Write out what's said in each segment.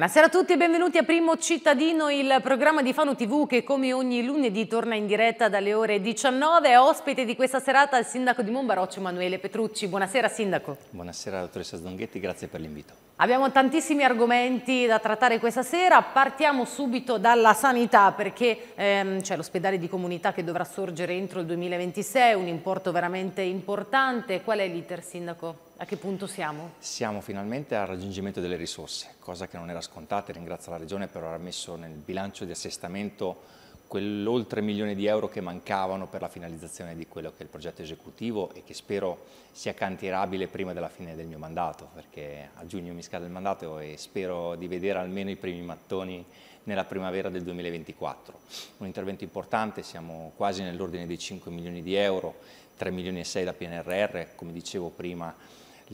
Buonasera a tutti e benvenuti a Primo Cittadino, il programma di Fano TV che come ogni lunedì torna in diretta dalle ore 19. È ospite di questa serata il sindaco di Monbaroccio Emanuele Petrucci. Buonasera sindaco. Buonasera dottoressa Zonghetti, grazie per l'invito. Abbiamo tantissimi argomenti da trattare questa sera, partiamo subito dalla sanità perché ehm, c'è l'ospedale di comunità che dovrà sorgere entro il 2026, un importo veramente importante. Qual è l'iter sindaco? A che punto siamo? Siamo finalmente al raggiungimento delle risorse, cosa che non era scontata e ringrazio la Regione per aver messo nel bilancio di assestamento quell'oltre milione di euro che mancavano per la finalizzazione di quello che è il progetto esecutivo e che spero sia cantierabile prima della fine del mio mandato, perché a giugno mi scade il mandato e spero di vedere almeno i primi mattoni nella primavera del 2024. Un intervento importante, siamo quasi nell'ordine dei 5 milioni di euro, 3 milioni e 6 da PNRR, come dicevo prima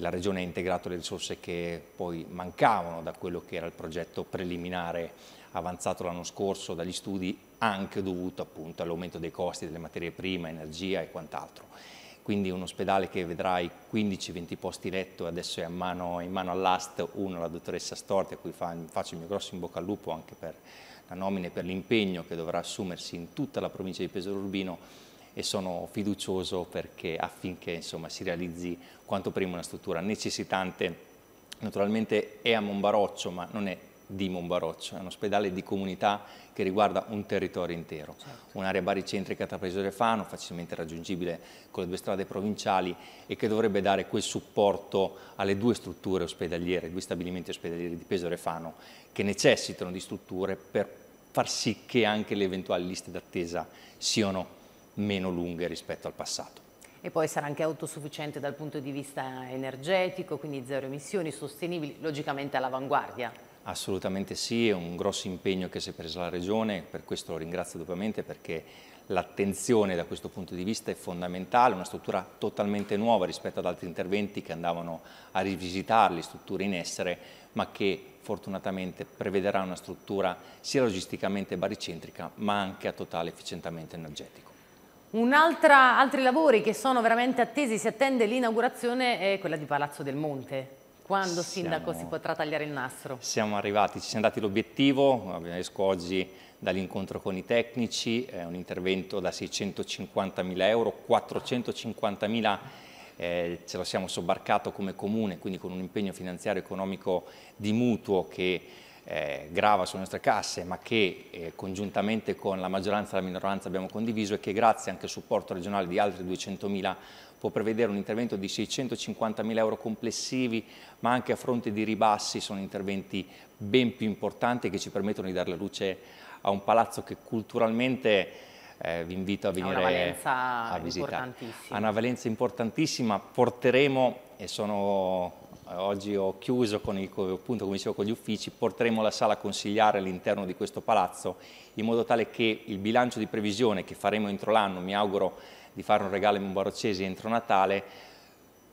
la Regione ha integrato le risorse che poi mancavano da quello che era il progetto preliminare avanzato l'anno scorso dagli studi, anche dovuto appunto all'aumento dei costi delle materie prime, energia e quant'altro. Quindi un ospedale che vedrà i 15-20 posti letto, adesso è mano, in mano all'AST, uno la dottoressa Storti, a cui fa, faccio il mio grosso in bocca al lupo anche per la nomina e per l'impegno che dovrà assumersi in tutta la provincia di Pesaro Urbino e sono fiducioso perché affinché insomma, si realizzi quanto prima una struttura necessitante. Naturalmente è a Monbaroccio, ma non è di Monbaroccio, è un ospedale di comunità che riguarda un territorio intero, certo. un'area baricentrica tra Preso Fano, facilmente raggiungibile con le due strade provinciali e che dovrebbe dare quel supporto alle due strutture ospedaliere, due stabilimenti ospedalieri di Pesaro e Fano che necessitano di strutture per far sì che anche le eventuali liste d'attesa siano meno lunghe rispetto al passato. E poi sarà anche autosufficiente dal punto di vista energetico, quindi zero emissioni, sostenibili, logicamente all'avanguardia. Assolutamente sì, è un grosso impegno che si è preso la Regione, per questo lo ringrazio doppiamente perché l'attenzione da questo punto di vista è fondamentale, una struttura totalmente nuova rispetto ad altri interventi che andavano a rivisitare le strutture in essere, ma che fortunatamente prevederà una struttura sia logisticamente baricentrica ma anche a totale efficientamento energetico. Altra, altri lavori che sono veramente attesi, si attende l'inaugurazione, è quella di Palazzo del Monte. Quando, siamo, Sindaco, si potrà tagliare il nastro? Siamo arrivati, ci siamo dati l'obiettivo, esco oggi dall'incontro con i tecnici, è un intervento da 650 mila euro, 450 mila eh, ce lo siamo sobbarcato come comune, quindi con un impegno finanziario economico di mutuo che eh, grava sulle nostre casse ma che eh, congiuntamente con la maggioranza e la minoranza abbiamo condiviso e che grazie anche al supporto regionale di altri 200.000 può prevedere un intervento di 650.000 euro complessivi ma anche a fronte di ribassi sono interventi ben più importanti che ci permettono di dare la luce a un palazzo che culturalmente eh, vi invito a venire a visitare. Ha una valenza importantissima, porteremo e sono eh, oggi ho chiuso con, il, appunto, come dicevo, con gli uffici, porteremo la sala consigliare all'interno di questo palazzo in modo tale che il bilancio di previsione che faremo entro l'anno, mi auguro di fare un regalo ai Mombaroccesi entro Natale,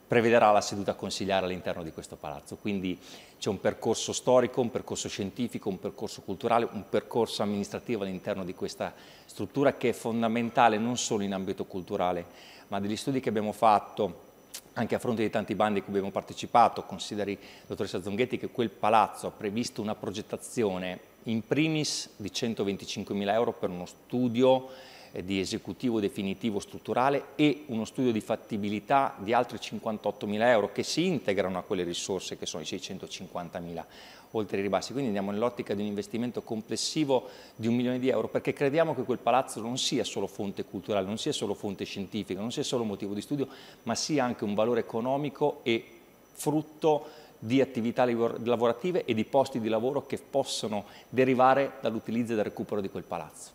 prevederà la seduta consigliare all'interno di questo palazzo. Quindi c'è un percorso storico, un percorso scientifico, un percorso culturale, un percorso amministrativo all'interno di questa struttura che è fondamentale non solo in ambito culturale, ma degli studi che abbiamo fatto anche a fronte di tanti bandi a cui abbiamo partecipato, consideri, dottoressa Zonghetti, che quel palazzo ha previsto una progettazione in primis di 125.000 euro per uno studio eh, di esecutivo definitivo strutturale e uno studio di fattibilità di altri 58.000 euro che si integrano a quelle risorse che sono i 650.000 oltre i ribassi. Quindi andiamo nell'ottica di un investimento complessivo di un milione di euro perché crediamo che quel palazzo non sia solo fonte culturale, non sia solo fonte scientifica, non sia solo motivo di studio, ma sia anche un valore economico e frutto di attività lavorative e di posti di lavoro che possono derivare dall'utilizzo e dal recupero di quel palazzo.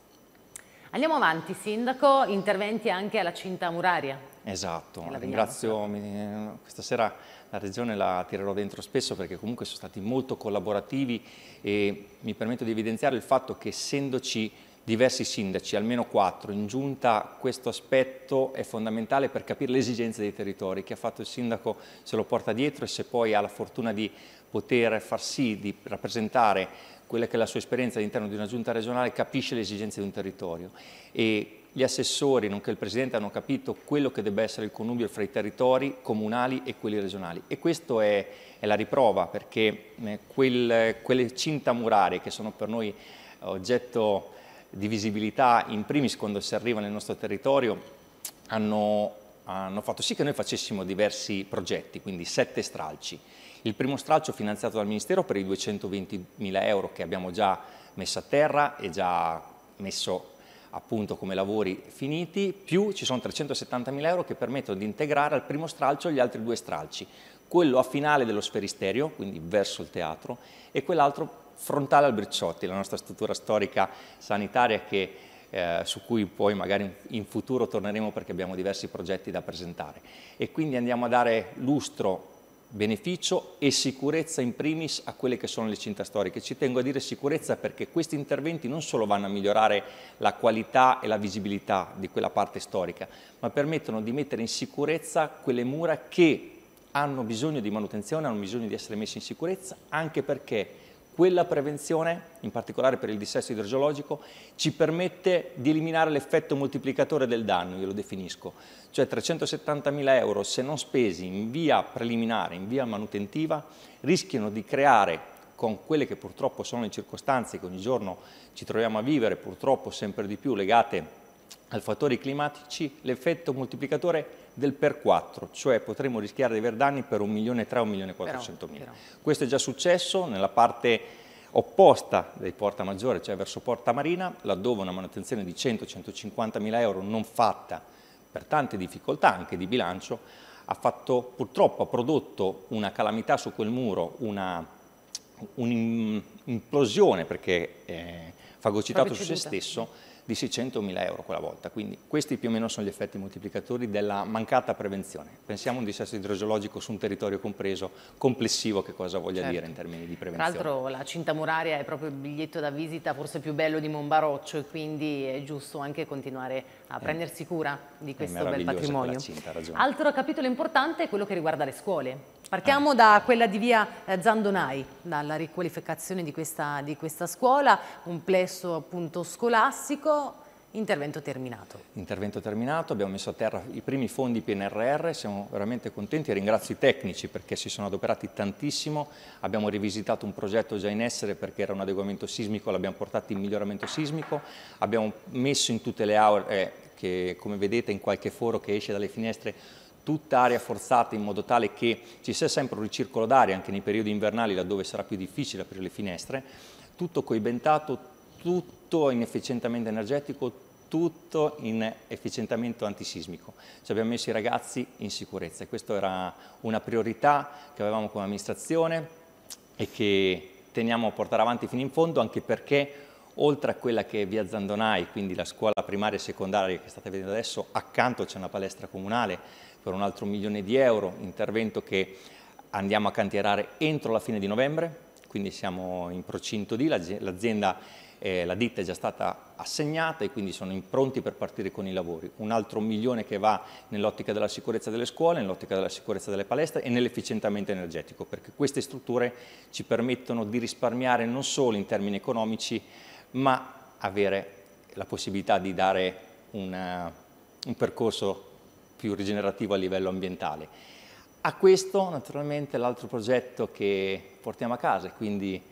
Andiamo avanti, Sindaco, interventi anche alla cinta muraria. Esatto, ringrazio questa sera la Regione la tirerò dentro spesso perché comunque sono stati molto collaborativi e mi permetto di evidenziare il fatto che essendoci diversi sindaci, almeno quattro, in giunta questo aspetto è fondamentale per capire le esigenze dei territori, chi ha fatto il sindaco se lo porta dietro e se poi ha la fortuna di poter far sì, di rappresentare quella che è la sua esperienza all'interno di una giunta regionale, capisce le esigenze di un territorio. E gli assessori, nonché il Presidente, hanno capito quello che debba essere il connubio fra i territori comunali e quelli regionali. E questa è, è, la riprova, perché eh, quel, quelle cinta murarie che sono per noi oggetto di visibilità, in primis quando si arriva nel nostro territorio, hanno, hanno fatto sì che noi facessimo diversi progetti, quindi sette stralci. Il primo stralcio finanziato dal Ministero per i 220 mila euro che abbiamo già messo a terra e già messo appunto come lavori finiti, più ci sono 370.000 euro che permettono di integrare al primo stralcio gli altri due stralci, quello a finale dello sferisterio, quindi verso il teatro, e quell'altro frontale al Bricciotti, la nostra struttura storica sanitaria che eh, su cui poi magari in futuro torneremo perché abbiamo diversi progetti da presentare e quindi andiamo a dare lustro beneficio e sicurezza in primis a quelle che sono le cinta storiche. Ci tengo a dire sicurezza perché questi interventi non solo vanno a migliorare la qualità e la visibilità di quella parte storica, ma permettono di mettere in sicurezza quelle mura che hanno bisogno di manutenzione, hanno bisogno di essere messe in sicurezza, anche perché quella prevenzione, in particolare per il dissesto idrogeologico, ci permette di eliminare l'effetto moltiplicatore del danno, io lo definisco, cioè 370.000 euro se non spesi in via preliminare, in via manutentiva, rischiano di creare con quelle che purtroppo sono le circostanze che ogni giorno ci troviamo a vivere, purtroppo sempre di più legate ai fattori climatici l'effetto moltiplicatore del per 4, cioè potremmo rischiare di aver danni per 1 milione e 3 1 milione e 400 mila. Però. Questo è già successo nella parte opposta di Porta Maggiore, cioè verso Porta Marina, laddove una manutenzione di 100-150 mila euro non fatta per tante difficoltà anche di bilancio, ha fatto, purtroppo ha prodotto una calamità su quel muro, un'implosione perché eh, fagocitato su se stesso, di 600.000 euro quella volta. Quindi questi più o meno sono gli effetti moltiplicatori della mancata prevenzione. Pensiamo a un dissesto idrogeologico su un territorio compreso complessivo che cosa voglia certo. dire in certo. termini di prevenzione. Tra l'altro la cinta muraria è proprio il biglietto da visita forse più bello di Monbaroccio e quindi è giusto anche continuare a eh. prendersi cura di questo bel patrimonio. Cinta, Altro capitolo importante è quello che riguarda le scuole. Partiamo da quella di via eh, Zandonai, dalla riqualificazione di questa, di questa scuola, un plesso appunto scolastico, Intervento terminato. Intervento terminato, abbiamo messo a terra i primi fondi PNRR, siamo veramente contenti, e ringrazio i tecnici perché si sono adoperati tantissimo, abbiamo rivisitato un progetto già in essere perché era un adeguamento sismico, l'abbiamo portato in miglioramento sismico, abbiamo messo in tutte le aule, eh, che come vedete in qualche foro che esce dalle finestre tutta aria forzata in modo tale che ci sia sempre un ricircolo d'aria anche nei periodi invernali laddove sarà più difficile aprire le finestre, tutto coibentato, tutto in efficientamento energetico, tutto in efficientamento antisismico. Ci abbiamo messo i ragazzi in sicurezza e questa era una priorità che avevamo come amministrazione e che teniamo a portare avanti fino in fondo anche perché oltre a quella che è via Zandonai, quindi la scuola primaria e secondaria che state vedendo adesso, accanto c'è una palestra comunale per un altro milione di euro, intervento che andiamo a cantierare entro la fine di novembre, quindi siamo in procinto di, l'azienda, eh, la ditta è già stata assegnata e quindi sono pronti per partire con i lavori. Un altro milione che va nell'ottica della sicurezza delle scuole, nell'ottica della sicurezza delle palestre e nell'efficientamento energetico, perché queste strutture ci permettono di risparmiare non solo in termini economici, ma avere la possibilità di dare una, un percorso più rigenerativo a livello ambientale. A questo naturalmente l'altro progetto che portiamo a casa, e quindi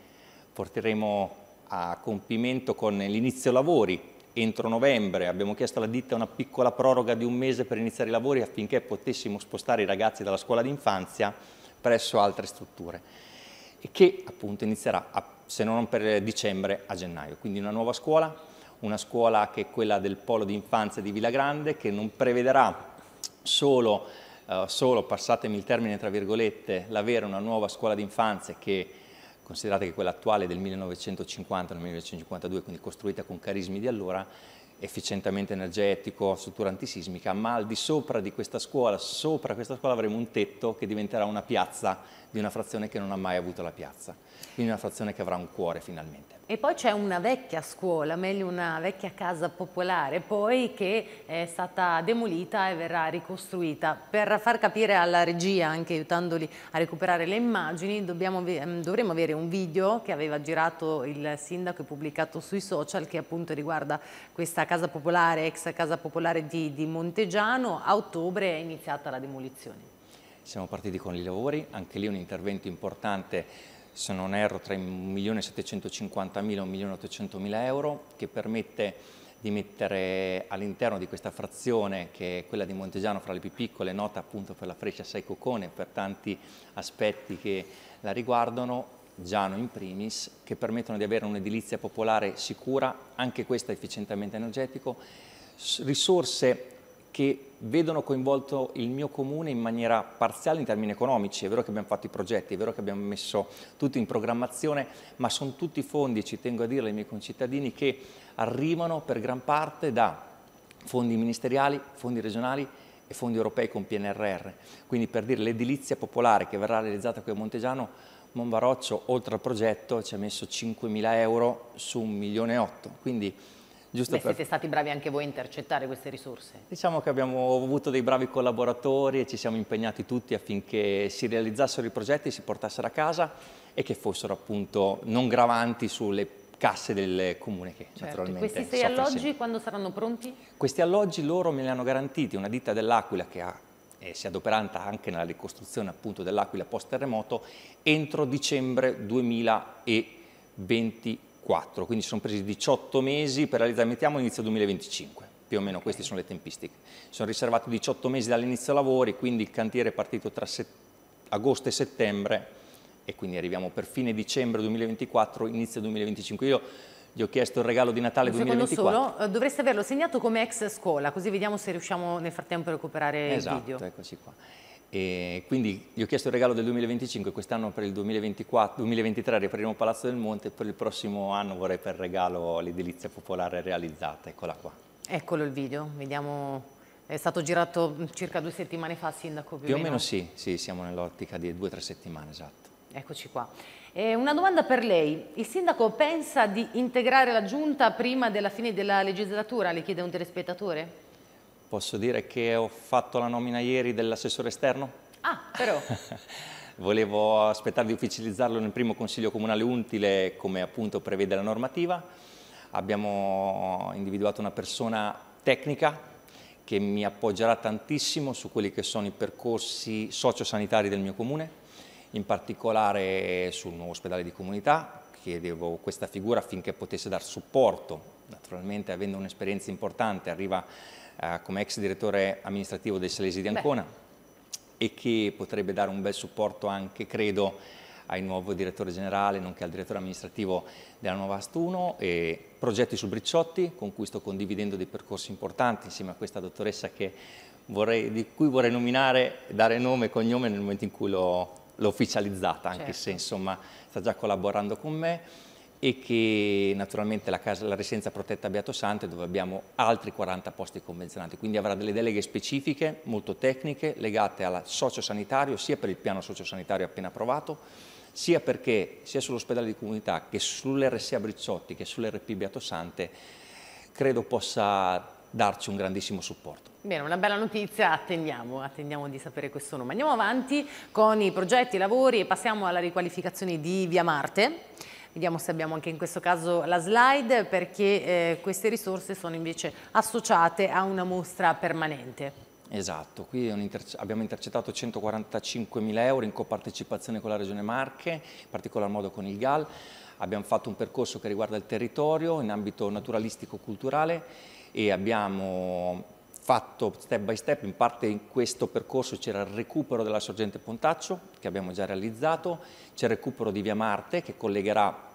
porteremo a compimento con l'inizio lavori entro novembre. Abbiamo chiesto alla ditta una piccola proroga di un mese per iniziare i lavori affinché potessimo spostare i ragazzi dalla scuola d'infanzia presso altre strutture e che appunto inizierà a, se non per dicembre a gennaio. Quindi una nuova scuola, una scuola che è quella del polo d'infanzia di Villa Grande che non prevederà solo, eh, solo, passatemi il termine tra virgolette, l'avere una nuova scuola d'infanzia che considerate che quella attuale è del 1950-1952, quindi costruita con carismi di allora, efficientemente energetico, struttura antisismica, ma al di sopra di questa scuola, sopra questa scuola avremo un tetto che diventerà una piazza di una frazione che non ha mai avuto la piazza, quindi una frazione che avrà un cuore finalmente. E poi c'è una vecchia scuola, meglio una vecchia casa popolare, poi che è stata demolita e verrà ricostruita. Per far capire alla regia, anche aiutandoli a recuperare le immagini, dobbiamo, mm, dovremo avere un video che aveva girato il sindaco e pubblicato sui social che appunto riguarda questa casa popolare, ex casa popolare di, di Montegiano. A ottobre è iniziata la demolizione. Siamo partiti con i lavori, anche lì un intervento importante se non erro tra i 1.750.000 e 1.800.000 euro, che permette di mettere all'interno di questa frazione, che è quella di Montegiano fra le più piccole, nota appunto per la freccia 6 cocone, per tanti aspetti che la riguardano, Giano in primis, che permettono di avere un'edilizia popolare sicura, anche questa efficientemente energetico, risorse che vedono coinvolto il mio comune in maniera parziale in termini economici, è vero che abbiamo fatto i progetti, è vero che abbiamo messo tutto in programmazione, ma sono tutti fondi, ci tengo a dirlo ai miei concittadini, che arrivano per gran parte da fondi ministeriali, fondi regionali e fondi europei con PNRR. Quindi per dire l'edilizia popolare che verrà realizzata qui a Montegiano Monvaroccio, oltre al progetto, ci ha messo 5.000 euro su 1 milione e 8. Quindi Giusto Beh, per... siete stati bravi anche voi a intercettare queste risorse. Diciamo che abbiamo avuto dei bravi collaboratori e ci siamo impegnati tutti affinché si realizzassero i progetti, si portassero a casa e che fossero appunto non gravanti sulle casse del comune che certo. naturalmente Questi sei alloggi sempre. quando saranno pronti? Questi alloggi loro me li hanno garantiti, una ditta dell'Aquila che ha eh, si è adoperata anche nella ricostruzione appunto dell'Aquila post terremoto entro dicembre 2021. 4, quindi sono presi 18 mesi per realizzare, mettiamo inizio 2025, più o meno queste sono le tempistiche. Sono riservati 18 mesi dall'inizio lavori, quindi il cantiere è partito tra agosto e settembre e quindi arriviamo per fine dicembre 2024, inizio 2025. Io gli ho chiesto il regalo di Natale Un 2024. Solo, eh, dovreste averlo segnato come ex scuola, così vediamo se riusciamo nel frattempo a recuperare esatto, il video. Esatto, eccoci qua. E quindi gli ho chiesto il regalo del 2025, quest'anno per il 2024, 2023 riapriremo Palazzo del Monte, per il prossimo anno vorrei per regalo l'edilizia popolare realizzata, eccola qua. Eccolo il video, vediamo, è stato girato circa due settimane fa, Sindaco, più, più o meno? sì, sì, siamo nell'ottica di due o tre settimane, esatto. Eccoci qua. Eh, una domanda per lei. Il sindaco pensa di integrare la giunta prima della fine della legislatura? Le chiede un telespettatore? Posso dire che ho fatto la nomina ieri dell'assessore esterno? Ah, però. Volevo aspettare di ufficializzarlo nel primo consiglio comunale utile, come appunto prevede la normativa. Abbiamo individuato una persona tecnica che mi appoggerà tantissimo su quelli che sono i percorsi sociosanitari del mio comune, in particolare sul nuovo ospedale di comunità. Chiedevo questa figura affinché potesse dar supporto, naturalmente avendo un'esperienza importante, arriva eh, come ex direttore amministrativo dei Salesi di Ancona Beh. e che potrebbe dare un bel supporto anche, credo, al nuovo direttore generale, nonché al direttore amministrativo della nuova Astuno, e progetti su Bricciotti, con cui sto condividendo dei percorsi importanti insieme a questa dottoressa che vorrei, di cui vorrei nominare, dare nome e cognome nel momento in cui l'ho l'ho ufficializzata, anche certo. se insomma sta già collaborando con me e che naturalmente la, casa, la residenza protetta Beato Sante dove abbiamo altri 40 posti convenzionati, quindi avrà delle deleghe specifiche, molto tecniche, legate al sociosanitario, sia per il piano sociosanitario appena approvato, sia perché sia sull'ospedale di comunità che sull'RSA Bricciotti che sull'RP Beato Sante credo possa darci un grandissimo supporto. Bene, una bella notizia, attendiamo, attendiamo di sapere questo nome. Andiamo avanti con i progetti, i lavori e passiamo alla riqualificazione di Via Marte. Vediamo se abbiamo anche in questo caso la slide perché eh, queste risorse sono invece associate a una mostra permanente. Esatto, qui interc abbiamo intercettato 145 mila euro in copartecipazione con la Regione Marche, in particolar modo con il GAL. Abbiamo fatto un percorso che riguarda il territorio in ambito naturalistico-culturale e abbiamo fatto step by step, in parte in questo percorso c'era il recupero della sorgente Pontaccio che abbiamo già realizzato, c'è il recupero di Via Marte che collegherà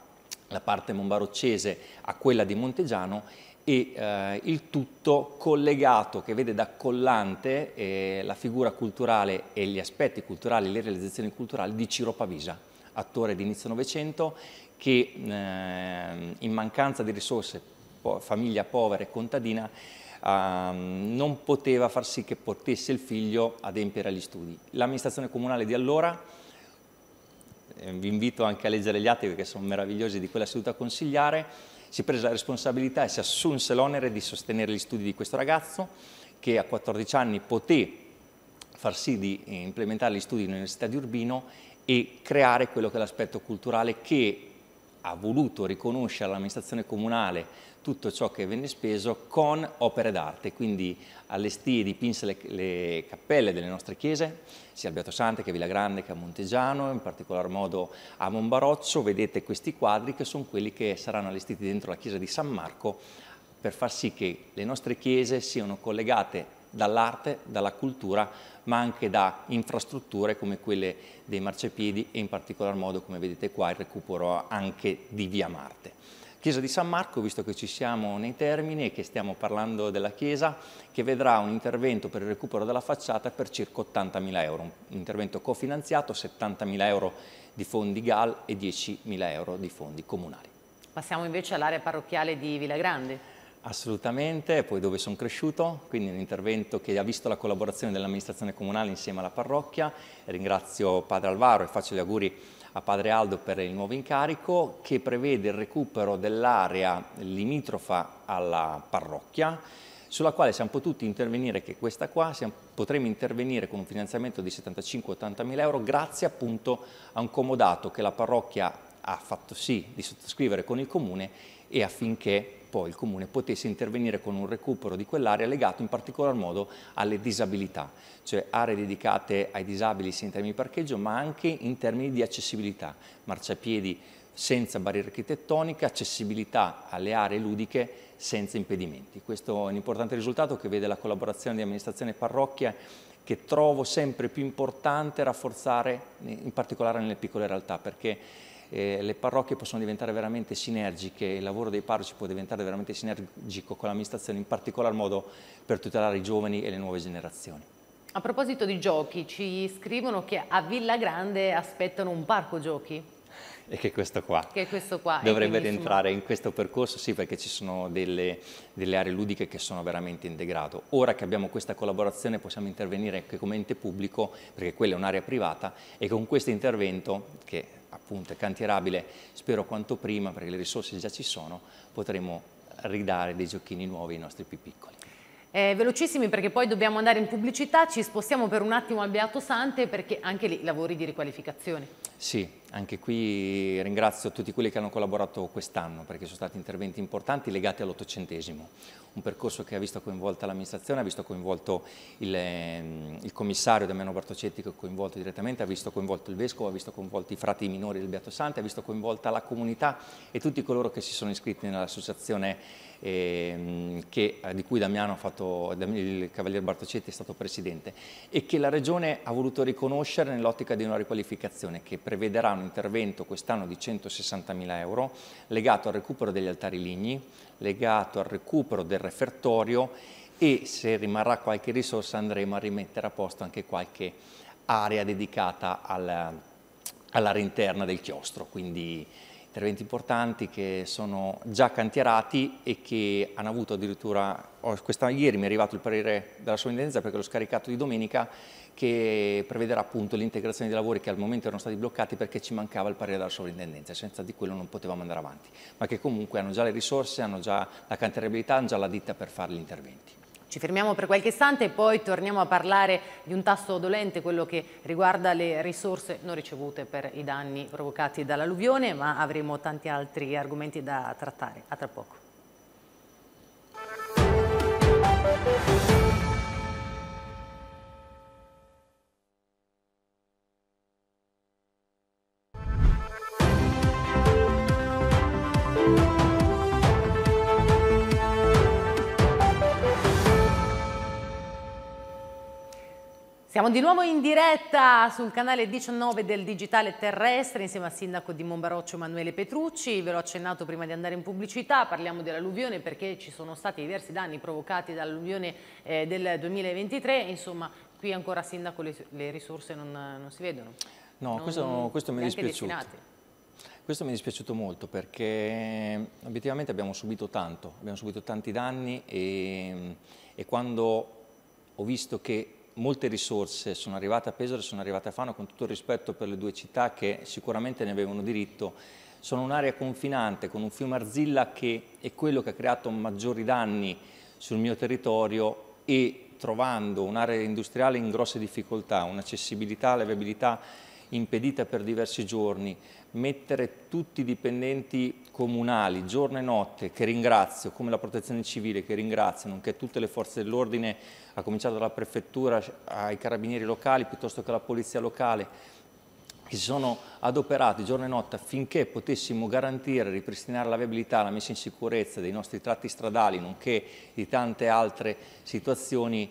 la parte monbaroccese a quella di Montegiano e eh, il tutto collegato, che vede da collante eh, la figura culturale e gli aspetti culturali, le realizzazioni culturali di Ciro Pavisa, attore di inizio Novecento che eh, in mancanza di risorse, po famiglia povera e contadina, ehm, non poteva far sì che potesse il figlio adempiere agli studi. L'amministrazione comunale di allora eh, vi invito anche a leggere gli atti perché sono meravigliosi di quella seduta consigliare, si prese la responsabilità e si assunse l'onere di sostenere gli studi di questo ragazzo che a 14 anni poté far sì di eh, implementare gli studi all'Università di Urbino e creare quello che è l'aspetto culturale che ha voluto riconoscere all'amministrazione comunale tutto ciò che venne speso con opere d'arte, quindi allestì e dipinse le, le, cappelle delle nostre chiese, sia al Beatosante che a Villa Grande che a Montegiano, in particolar modo a Monbaroccio. Vedete questi quadri che sono quelli che saranno allestiti dentro la chiesa di San Marco per far sì che le nostre chiese siano collegate dall'arte, dalla cultura, ma anche da infrastrutture come quelle dei marciapiedi e in particolar modo, come vedete qua, il recupero anche di Via Marte. Chiesa di San Marco, visto che ci siamo nei termini e che stiamo parlando della Chiesa, che vedrà un intervento per il recupero della facciata per circa 80.000 euro, un intervento cofinanziato, 70.000 euro di fondi GAL e 10.000 euro di fondi comunali. Passiamo invece all'area parrocchiale di Villa Grande. Assolutamente, poi dove sono cresciuto, quindi un intervento che ha visto la collaborazione dell'amministrazione comunale insieme alla parrocchia. Ringrazio padre Alvaro e faccio gli auguri a Padre Aldo per il nuovo incarico che prevede il recupero dell'area limitrofa alla parrocchia sulla quale siamo potuti intervenire, che è questa qua, siamo, potremo intervenire con un finanziamento di 75-80 mila euro grazie appunto a un comodato che la parrocchia ha fatto sì di sottoscrivere con il comune e affinché poi il Comune potesse intervenire con un recupero di quell'area legato in particolar modo alle disabilità, cioè aree dedicate ai disabili sia in termini di parcheggio ma anche in termini di accessibilità, marciapiedi senza barriera architettonica, accessibilità alle aree ludiche senza impedimenti. Questo è un importante risultato che vede la collaborazione di amministrazione e parrocchia che trovo sempre più importante rafforzare in particolare nelle piccole realtà perché eh, le parrocchie possono diventare veramente sinergiche, il lavoro dei parroci può diventare veramente sinergico con l'amministrazione, in particolar modo per tutelare i giovani e le nuove generazioni. A proposito di giochi, ci scrivono che a Villa Grande aspettano un parco giochi. E che questo qua, che questo qua dovrebbe rientrare in questo percorso, sì, perché ci sono delle, delle, aree ludiche che sono veramente in degrado. Ora che abbiamo questa collaborazione possiamo intervenire anche come ente pubblico, perché quella è un'area privata, e con questo intervento, che appunto è cantierabile, spero quanto prima, perché le risorse già ci sono, potremo ridare dei giochini nuovi ai nostri più piccoli. Eh, velocissimi perché poi dobbiamo andare in pubblicità, ci spostiamo per un attimo al Beato Sante perché anche lì lavori di riqualificazione. Sì, anche qui ringrazio tutti quelli che hanno collaborato quest'anno perché sono stati interventi importanti legati all'ottocentesimo, un percorso che ha visto coinvolta l'amministrazione, ha visto coinvolto il, ehm, il commissario Damiano Bartocetti che è coinvolto direttamente, ha visto coinvolto il vescovo, ha visto coinvolti i frati minori del Beato Santo, ha visto coinvolta la comunità e tutti coloro che si sono iscritti nell'associazione ehm, eh, di cui Damiano ha fatto, il Cavalier Bartocetti è stato presidente e che la Regione ha voluto riconoscere nell'ottica di una riqualificazione che per prevederà un intervento quest'anno di 160.000 euro legato al recupero degli altari ligni, legato al recupero del refertorio e se rimarrà qualche risorsa andremo a rimettere a posto anche qualche area dedicata al, all'area interna del chiostro, quindi interventi importanti che sono già cantierati e che hanno avuto addirittura, questa, ieri mi è arrivato il parere della sovrintendenza perché l'ho scaricato di domenica, che prevederà appunto l'integrazione dei lavori che al momento erano stati bloccati perché ci mancava il parere della sovrintendenza, senza di quello non potevamo andare avanti, ma che comunque hanno già le risorse, hanno già la cantierabilità, hanno già la ditta per fare gli interventi. Ci fermiamo per qualche istante e poi torniamo a parlare di un tasto dolente, quello che riguarda le risorse non ricevute per i danni provocati dall'alluvione, ma avremo tanti altri argomenti da trattare. A tra poco. Siamo di nuovo in diretta sul canale 19 del Digitale Terrestre insieme al sindaco di Monbaroccio Emanuele Petrucci, ve l'ho accennato prima di andare in pubblicità, parliamo dell'alluvione perché ci sono stati diversi danni provocati dall'alluvione eh, del 2023, insomma qui ancora sindaco le, le risorse non, non, si vedono. No, non, questo, questo mi è dispiaciuto. Destinate. Questo mi è dispiaciuto molto perché eh, obiettivamente abbiamo subito tanto, abbiamo subito tanti danni e, e quando ho visto che molte risorse sono arrivate a Pesaro e sono arrivate a Fano con tutto il rispetto per le due città che sicuramente ne avevano diritto. Sono un'area confinante con un fiume Arzilla che è quello che ha creato maggiori danni sul mio territorio e trovando un'area industriale in grosse difficoltà, un'accessibilità, la viabilità impedita per diversi giorni, mettere tutti i dipendenti comunali, giorno e notte, che ringrazio, come la Protezione Civile, che ringrazio, nonché tutte le forze dell'ordine, a cominciare dalla Prefettura, ai carabinieri locali, piuttosto che alla Polizia locale, che si sono adoperati giorno e notte affinché potessimo garantire, e ripristinare la viabilità, la messa in sicurezza dei nostri tratti stradali, nonché di tante altre situazioni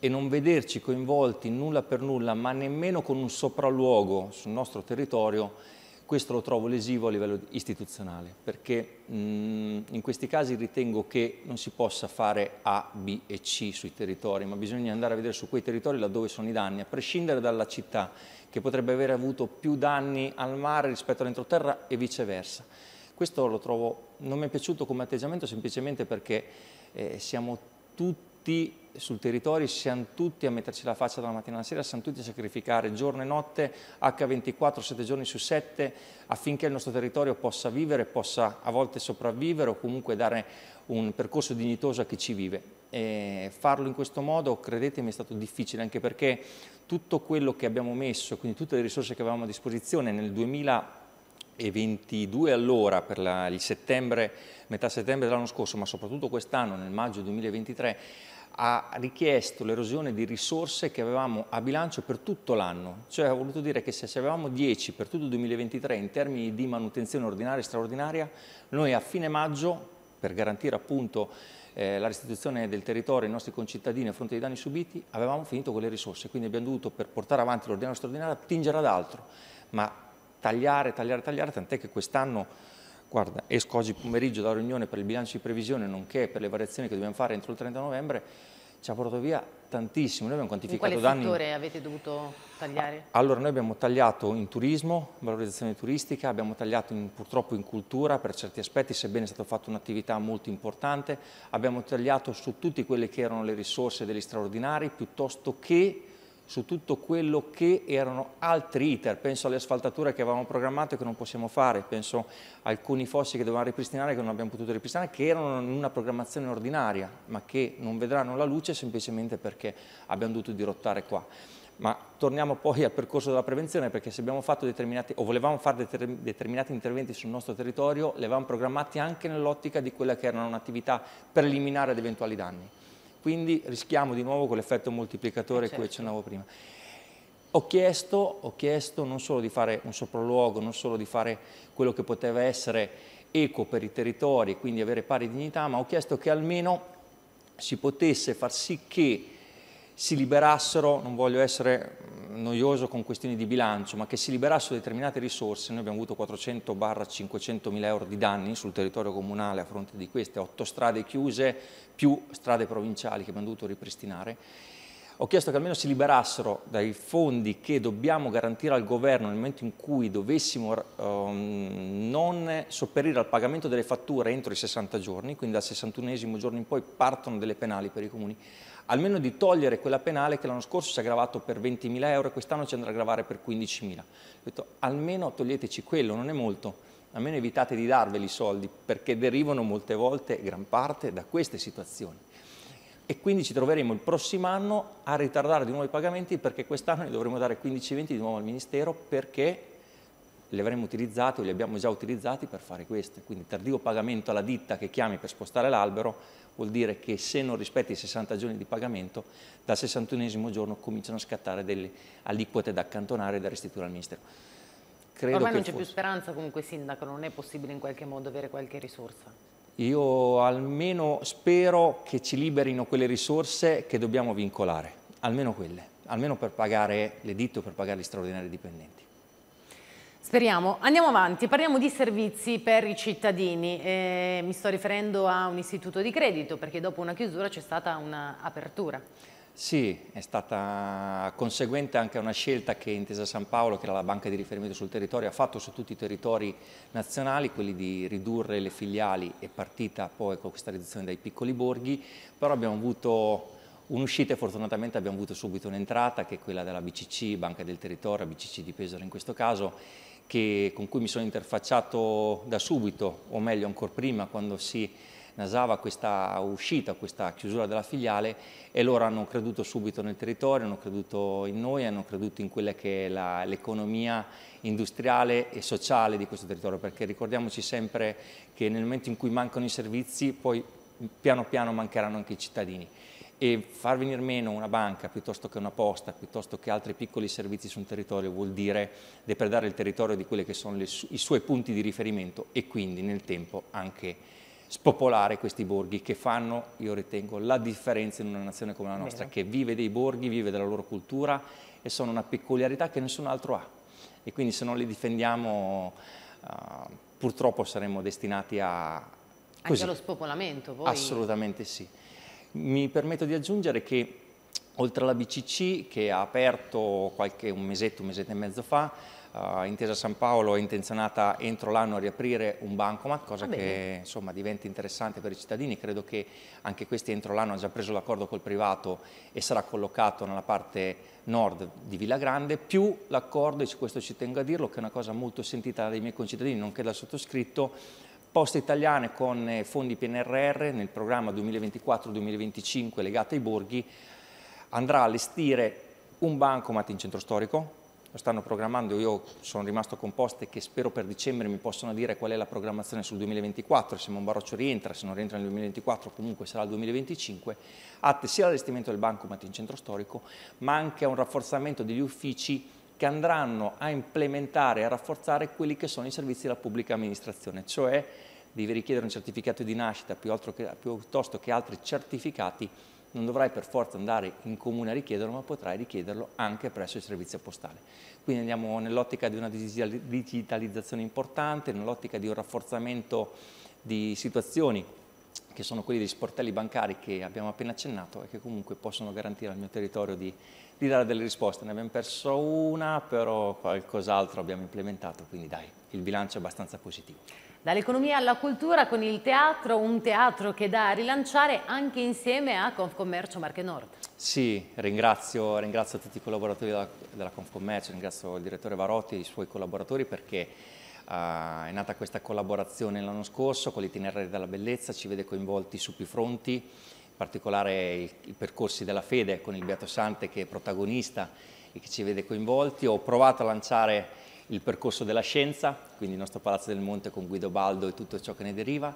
e non vederci coinvolti nulla per nulla, ma nemmeno con un sopralluogo sul nostro territorio, questo lo trovo lesivo a livello istituzionale, perché mh, mm, in questi casi ritengo che non si possa fare A, B e C sui territori, ma bisogna andare a vedere su quei territori laddove sono i danni, a prescindere dalla città, che potrebbe aver avuto più danni al mare rispetto all'entroterra e viceversa. Questo lo trovo, non mi è piaciuto come atteggiamento semplicemente perché eh, siamo tutti tutti sul territorio, siamo tutti a metterci la faccia dalla mattina alla sera, siamo tutti a sacrificare giorno e notte, H24, 7 giorni su 7, affinché il nostro territorio possa vivere, possa a volte sopravvivere o comunque dare un percorso dignitoso a chi ci vive. E farlo in questo modo, credetemi, è stato difficile, anche perché tutto quello che abbiamo messo, quindi tutte le risorse che avevamo a disposizione nel 2000 e 22 all'ora per la, il settembre, metà settembre dell'anno scorso, ma soprattutto quest'anno, nel maggio 2023, ha richiesto l'erosione di risorse che avevamo a bilancio per tutto l'anno, cioè ha voluto dire che se avevamo 10 per tutto il 2023 in termini di manutenzione ordinaria e straordinaria, noi a fine maggio, per garantire appunto eh, la restituzione del territorio ai nostri concittadini a fronte dei danni subiti, avevamo finito con le risorse, quindi abbiamo dovuto per portare avanti l'ordinaria straordinario, attingere ad altro, ma tagliare, tagliare, tagliare, tant'è che quest'anno guarda, esco oggi pomeriggio dalla riunione per il bilancio di previsione, nonché per le variazioni che dobbiamo fare entro il 30 novembre, ci ha portato via tantissimo. Noi abbiamo quantificato in quale settore danni... avete dovuto tagliare? Allora, noi abbiamo tagliato in turismo, valorizzazione turistica, abbiamo tagliato in, purtroppo in cultura per certi aspetti, sebbene è stata fatta un'attività molto importante, abbiamo tagliato su tutte quelle che erano le risorse degli straordinari, piuttosto che su tutto quello che erano altri iter, penso alle asfaltature che avevamo programmato e che non possiamo fare, penso a alcuni fossi che dovevamo ripristinare e che non abbiamo potuto ripristinare, che erano in una programmazione ordinaria, ma che non vedranno la luce semplicemente perché abbiamo dovuto dirottare qua. Ma torniamo poi al percorso della prevenzione, perché se abbiamo fatto determinati, o volevamo fare determinati interventi sul nostro territorio, li avevamo programmati anche nell'ottica di quella che era un'attività preliminare ad eventuali danni. Quindi rischiamo di nuovo quell'effetto moltiplicatore eh certo. cui accennavo prima. Ho chiesto, ho chiesto non solo di fare un sopralluogo, non solo di fare quello che poteva essere eco per i territori, quindi avere pari dignità, ma ho chiesto che almeno si potesse far sì che si liberassero, non voglio essere noioso con questioni di bilancio, ma che si liberassero determinate risorse, noi abbiamo avuto 400-500 mila euro di danni sul territorio comunale a fronte di queste otto strade chiuse più strade provinciali che abbiamo dovuto ripristinare, ho chiesto che almeno si liberassero dai fondi che dobbiamo garantire al governo nel momento in cui dovessimo um, non sopperire al pagamento delle fatture entro i 60 giorni, quindi dal 61 giorno in poi partono delle penali per i comuni, almeno di togliere quella penale che l'anno scorso si è aggravato per 20.000 euro e quest'anno ci andrà a gravare per 15.000. Ho detto almeno toglieteci quello, non è molto, almeno evitate di darveli i soldi perché derivano molte volte, gran parte, da queste situazioni e quindi ci troveremo il prossimo anno a ritardare di nuovo i pagamenti perché quest'anno ne dovremo dare 15-20 di nuovo al Ministero perché li avremo utilizzati o li abbiamo già utilizzati per fare questo. Quindi tardivo pagamento alla ditta che chiami per spostare l'albero vuol dire che se non rispetti i 60 giorni di pagamento, dal 61 giorno cominciano a scattare delle aliquote da accantonare e da restituire al Ministero. Credo Ormai non c'è più speranza comunque Sindaco, non è possibile in qualche modo avere qualche risorsa. Io almeno spero che ci liberino quelle risorse che dobbiamo vincolare, almeno quelle, almeno per pagare l'editto, ditte per pagare gli straordinari dipendenti. Speriamo. Andiamo avanti, parliamo di servizi per i cittadini. Eh, mi sto riferendo a un istituto di credito perché dopo una chiusura c'è stata un'apertura. Sì, è stata conseguente anche a una scelta che Intesa San Paolo, che era la banca di riferimento sul territorio, ha fatto su tutti i territori nazionali, quelli di ridurre le filiali e partita poi con questa riduzione dai piccoli borghi, però abbiamo avuto un'uscita e fortunatamente abbiamo avuto subito un'entrata che è quella della BCC, Banca del Territorio, BCC di Pesaro in questo caso, che, con cui mi sono interfacciato da subito, o meglio ancora prima quando si nasava questa uscita, questa chiusura della filiale e loro hanno creduto subito nel territorio, hanno creduto in noi, hanno creduto in quella che è l'economia industriale e sociale di questo territorio, perché ricordiamoci sempre che nel momento in cui mancano i servizi poi piano piano mancheranno anche i cittadini e far venire meno una banca piuttosto che una posta, piuttosto che altri piccoli servizi su un territorio vuol dire depredare il territorio di quelli che sono su i suoi punti di riferimento e quindi nel tempo anche spopolare questi borghi che fanno, io ritengo, la differenza in una nazione come la nostra, Vero. che vive dei borghi, vive della loro cultura e sono una peculiarità che nessun altro ha. E quindi se non li difendiamo uh, purtroppo saremmo destinati a... Così. Anche allo spopolamento poi. Assolutamente sì. Mi permetto di aggiungere che oltre alla BCC che ha aperto qualche, un mesetto, un mesetto e mezzo fa, Uh, Intesa San Paolo è intenzionata entro l'anno a riaprire un bancomat, cosa ah, che insomma, diventa interessante per i cittadini. Credo che anche questi entro l'anno hanno già preso l'accordo col privato e sarà collocato nella parte nord di Villa Grande, più l'accordo, e su questo ci tengo a dirlo, che è una cosa molto sentita dai miei concittadini, nonché dal sottoscritto, Poste Italiane con eh, fondi PNRR nel programma 2024-2025 legato ai borghi andrà a allestire un bancomat in centro storico, lo stanno programmando, io sono rimasto con poste che spero per dicembre mi possano dire qual è la programmazione sul 2024, se Monbaroccio rientra, se non rientra nel 2024 comunque sarà il 2025, atte sia all'allestimento del bancomat in centro storico ma anche a un rafforzamento degli uffici che andranno a implementare e a rafforzare quelli che sono i servizi della pubblica amministrazione, cioè devi richiedere un certificato di nascita piuttosto che altri certificati non dovrai per forza andare in comune a richiederlo, ma potrai richiederlo anche presso il servizio postale. Quindi andiamo nell'ottica di una digitalizzazione importante, nell'ottica di un rafforzamento di situazioni che sono quelli degli sportelli bancari che abbiamo appena accennato e che comunque possono garantire al mio territorio di, di dare delle risposte. Ne abbiamo perso una, però qualcos'altro abbiamo implementato, quindi dai, il bilancio è abbastanza positivo. Dall'economia alla cultura con il teatro, un teatro che da rilanciare anche insieme a Confcommercio Marche Nord. Sì, ringrazio, ringrazio tutti i collaboratori della, della, Confcommercio, ringrazio il direttore Varotti e i suoi collaboratori perché uh, è nata questa collaborazione l'anno scorso con l'itinerario della bellezza, ci vede coinvolti su più fronti, in particolare i, i percorsi della fede con il Beato Sante che è protagonista e che ci vede coinvolti. Ho provato a lanciare il percorso della scienza, quindi il nostro Palazzo del Monte con Guido Baldo e tutto ciò che ne deriva,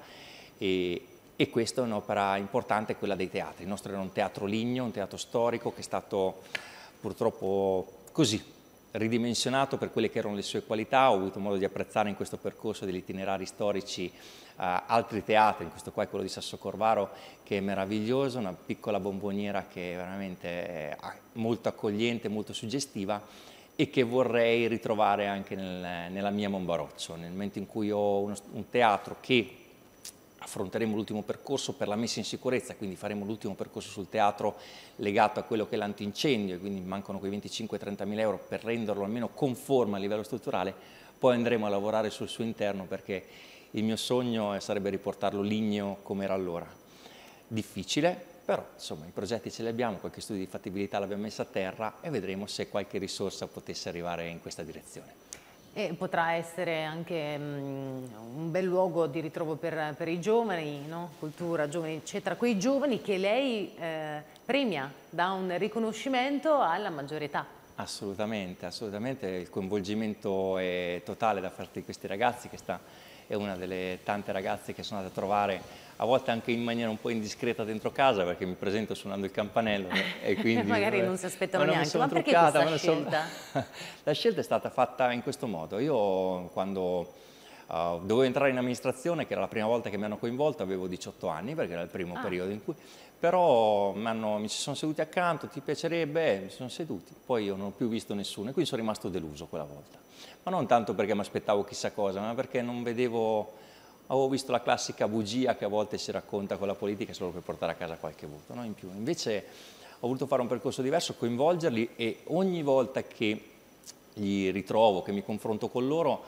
e, e questa è un'opera importante, quella dei teatri. Il nostro era un teatro ligneo, un teatro storico che è stato purtroppo così ridimensionato per quelle che erano le sue qualità, ho avuto modo di apprezzare in questo percorso degli itinerari storici Uh, altri teatri, in questo qua è quello di Sasso Corvaro che è meraviglioso, una piccola bomboniera che è veramente eh, molto accogliente, molto suggestiva e che vorrei ritrovare anche nel, nella mia Monbaroccio, nel momento in cui ho uno, un teatro che affronteremo l'ultimo percorso per la messa in sicurezza, quindi faremo l'ultimo percorso sul teatro legato a quello che è l'antincendio e quindi mancano quei 25-30 mila euro per renderlo almeno conforme a livello strutturale, poi andremo a lavorare sul suo interno perché il mio sogno eh, sarebbe riportarlo ligneo come era allora. Difficile, però insomma i progetti ce li abbiamo, qualche studio di fattibilità l'abbiamo messa a terra e vedremo se qualche risorsa potesse arrivare in questa direzione. E potrà essere anche um, un bel luogo di ritrovo per, per i giovani, no? cultura, giovani, eccetera, quei giovani che lei eh, premia, da un riconoscimento alla maggiore età. Assolutamente, assolutamente, il coinvolgimento è totale da parte di questi ragazzi che sta è una delle tante ragazze che sono andata a trovare a volte anche in maniera un po' indiscreta dentro casa perché mi presento suonando il campanello e quindi magari non si aspettano ma neanche, ma perché truccata, questa ma scelta? Sono... La scelta è stata fatta in questo modo, io quando Uh, dovevo entrare in amministrazione, che era la prima volta che mi hanno coinvolto, avevo 18 anni perché era il primo ah. periodo in cui... Però hanno, mi ci sono seduti accanto, ti piacerebbe? Eh, mi sono seduti, poi io non ho più visto nessuno e quindi sono rimasto deluso quella volta. Ma non tanto perché mi aspettavo chissà cosa, ma perché non vedevo... Avevo visto la classica bugia che a volte si racconta con la politica solo per portare a casa qualche voto, no? In più. Invece ho voluto fare un percorso diverso, coinvolgerli e ogni volta che li ritrovo, che mi confronto con loro,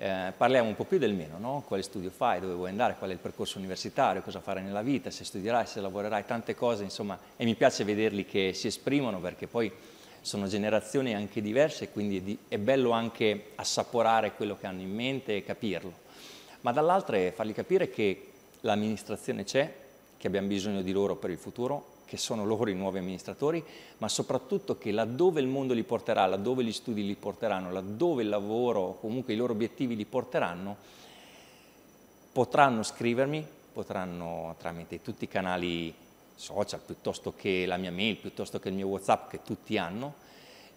eh, parliamo un po' più del meno, no? quale studio fai, dove vuoi andare, qual è il percorso universitario, cosa fare nella vita, se studierai, se lavorerai, tante cose, insomma, e mi piace vederli che si esprimono perché poi sono generazioni anche diverse, quindi è bello anche assaporare quello che hanno in mente e capirlo, ma dall'altra è fargli capire che l'amministrazione c'è, che abbiamo bisogno di loro per il futuro, che sono loro i nuovi amministratori, ma soprattutto che laddove il mondo li porterà, laddove gli studi li porteranno, laddove il lavoro o comunque i loro obiettivi li porteranno, potranno scrivermi, potranno tramite tutti i canali social, piuttosto che la mia mail, piuttosto che il mio Whatsapp, che tutti hanno,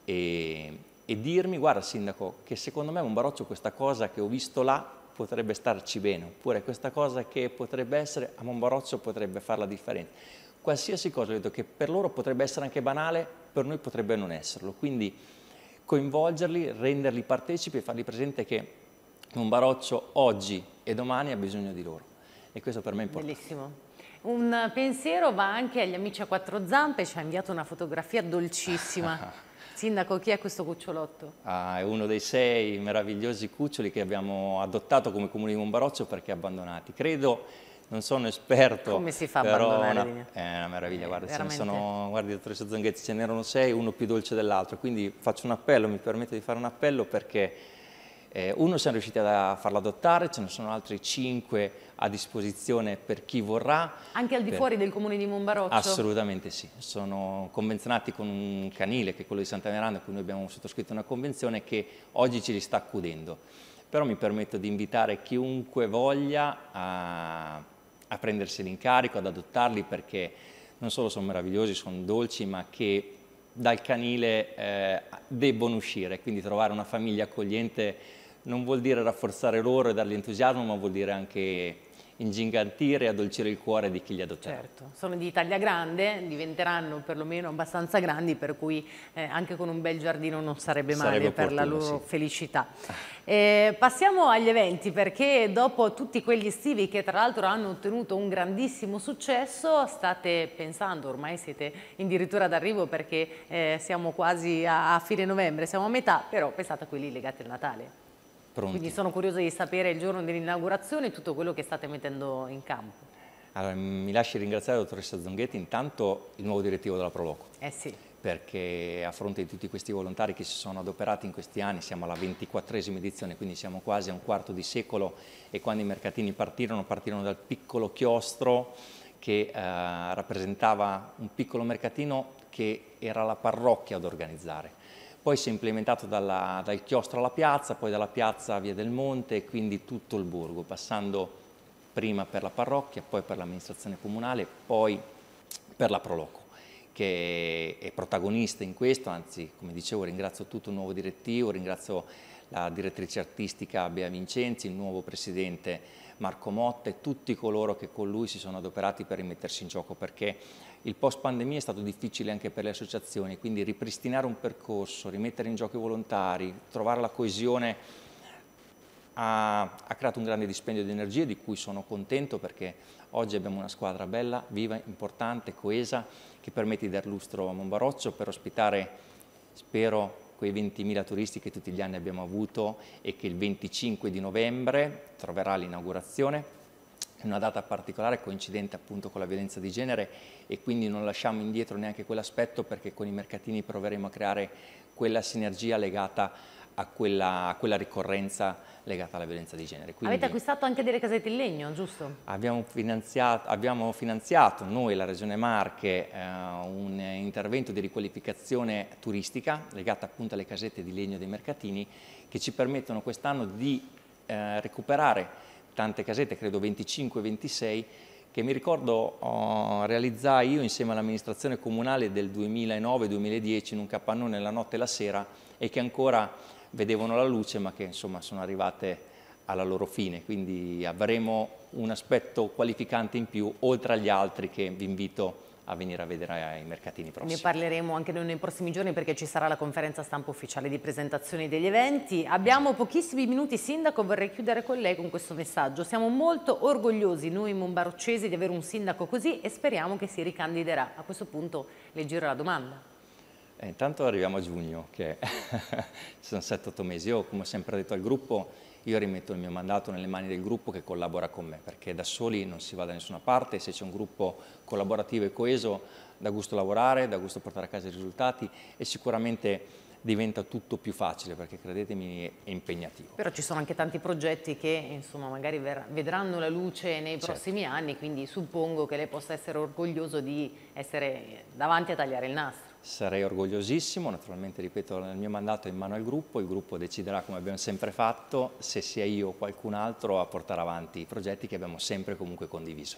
e, e dirmi, guarda sindaco, che secondo me un baroccio questa cosa che ho visto là potrebbe starci bene, oppure questa cosa che potrebbe essere a Monbarozzo potrebbe fare la differenza qualsiasi cosa vedo che per loro potrebbe essere anche banale, per noi potrebbe non esserlo. Quindi coinvolgerli, renderli partecipi e fargli presente che un baroccio oggi e domani ha bisogno di loro. E questo per me è importante. Bellissimo. Un pensiero va anche agli amici a quattro zampe, ci ha inviato una fotografia dolcissima. Sindaco, chi è questo cucciolotto? Ah, è uno dei sei meravigliosi cuccioli che abbiamo adottato come comune di Monbaroccio perché abbandonati. Credo non sono esperto. Come si fa però a abbandonare una, eh, È una meraviglia, eh, guarda, veramente. ce ne sono, guardi, dottoressa Zanghetti, ce n'erano sei, uno più dolce dell'altro, quindi faccio un appello, mi permetto di fare un appello perché eh, uno siamo riusciti a farlo adottare, ce ne sono altri cinque a disposizione per chi vorrà. Anche al di per... fuori del comune di Monbaroccio? Assolutamente sì, sono convenzionati con un canile che è quello di Santa Miranda, con cui noi abbiamo sottoscritto una convenzione che oggi ce li sta accudendo. Però mi permetto di invitare chiunque voglia a a prendersi l'incarico, ad adottarli perché non solo sono meravigliosi, sono dolci, ma che dal canile eh, debbono uscire, quindi trovare una famiglia accogliente non vuol dire rafforzare loro e dargli entusiasmo, ma vuol dire anche ingigantire e addolcire il cuore di chi li adotterà. Certo, sono di taglia grande, diventeranno perlomeno abbastanza grandi, per cui eh, anche con un bel giardino non sarebbe male sarebbe per la loro sì. felicità. Eh, passiamo agli eventi, perché dopo tutti quegli estivi che tra l'altro hanno ottenuto un grandissimo successo, state pensando, ormai siete addirittura d'arrivo perché eh, siamo quasi a, a fine novembre, siamo a metà, però pensate a quelli legati al Natale. Pronti. Quindi sono curiosa di sapere il giorno dell'inaugurazione e tutto quello che state mettendo in campo. Allora, mi lasci ringraziare la dottoressa Zonghetti, intanto il nuovo direttivo della Proloco. Eh sì. Perché a fronte di tutti questi volontari che si sono adoperati in questi anni, siamo alla ventiquattresima edizione, quindi siamo quasi a un quarto di secolo e quando i mercatini partirono, partirono dal piccolo chiostro che eh, rappresentava un piccolo mercatino che era la parrocchia ad organizzare poi si è implementato dalla, dal chiostro alla piazza, poi dalla piazza a Via del Monte e quindi tutto il borgo, passando prima per la parrocchia, poi per l'amministrazione comunale, poi per la Proloco che è protagonista in questo, anzi come dicevo ringrazio tutto il nuovo direttivo, ringrazio la direttrice artistica Bea Vincenzi, il nuovo presidente Marco Motta e tutti coloro che con lui si sono adoperati per rimettersi in gioco perché il post pandemia è stato difficile anche per le associazioni, quindi ripristinare un percorso, rimettere in gioco i volontari, trovare la coesione ha, ha creato un grande dispendio di energie di cui sono contento perché oggi abbiamo una squadra bella, viva, importante, coesa che permette di dar lustro a Monbaroccio per ospitare, spero, quei 20.000 turisti che tutti gli anni abbiamo avuto e che il 25 di novembre troverà l'inaugurazione una data particolare coincidente appunto con la violenza di genere e quindi non lasciamo indietro neanche quell'aspetto perché con i mercatini proveremo a creare quella sinergia legata a quella, a quella ricorrenza legata alla violenza di genere. Quindi Avete acquistato anche delle casette in legno, giusto? Abbiamo finanziato, abbiamo finanziato noi, la Regione Marche, eh, un intervento di riqualificazione turistica legata appunto alle casette di legno dei mercatini che ci permettono quest'anno di eh, recuperare tante casette, credo 25-26, che mi ricordo oh, realizzai io insieme all'amministrazione comunale del 2009-2010 in un capannone la notte e la sera e che ancora vedevano la luce ma che insomma sono arrivate alla loro fine, quindi avremo un aspetto qualificante in più oltre agli altri che vi invito a a venire a vedere ai mercatini prossimi. Ne parleremo anche noi nei prossimi giorni perché ci sarà la conferenza stampa ufficiale di presentazione degli eventi. Abbiamo pochissimi minuti, Sindaco, vorrei chiudere con lei con questo messaggio. Siamo molto orgogliosi noi mombarocesi di avere un sindaco così e speriamo che si ricandiderà. A questo punto le giro la domanda. E eh, intanto arriviamo a giugno, che sono 7-8 mesi. Io, come ho sempre detto al gruppo, io rimetto il mio mandato nelle mani del gruppo che collabora con me, perché da soli non si va da nessuna parte, se c'è un gruppo collaborativo e coeso da gusto lavorare, da gusto portare a casa i risultati e sicuramente diventa tutto più facile perché credetemi è impegnativo. Però ci sono anche tanti progetti che insomma, magari vedranno la luce nei certo. prossimi certo. anni, quindi suppongo che lei possa essere orgoglioso di essere davanti a tagliare il nastro sarei orgogliosissimo, naturalmente ripeto il mio mandato è in mano al gruppo, il gruppo deciderà come abbiamo sempre fatto se sia io o qualcun altro a portare avanti i progetti che abbiamo sempre comunque condiviso.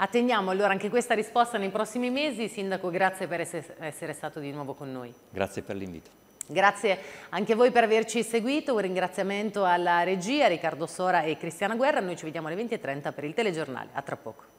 Attendiamo allora anche questa risposta nei prossimi mesi. Sindaco, grazie per essere stato di nuovo con noi. Grazie per l'invito. Grazie anche a voi per averci seguito, un ringraziamento alla regia Riccardo Sora e Cristiana Guerra, noi ci vediamo alle 20.30 per il telegiornale, a tra poco.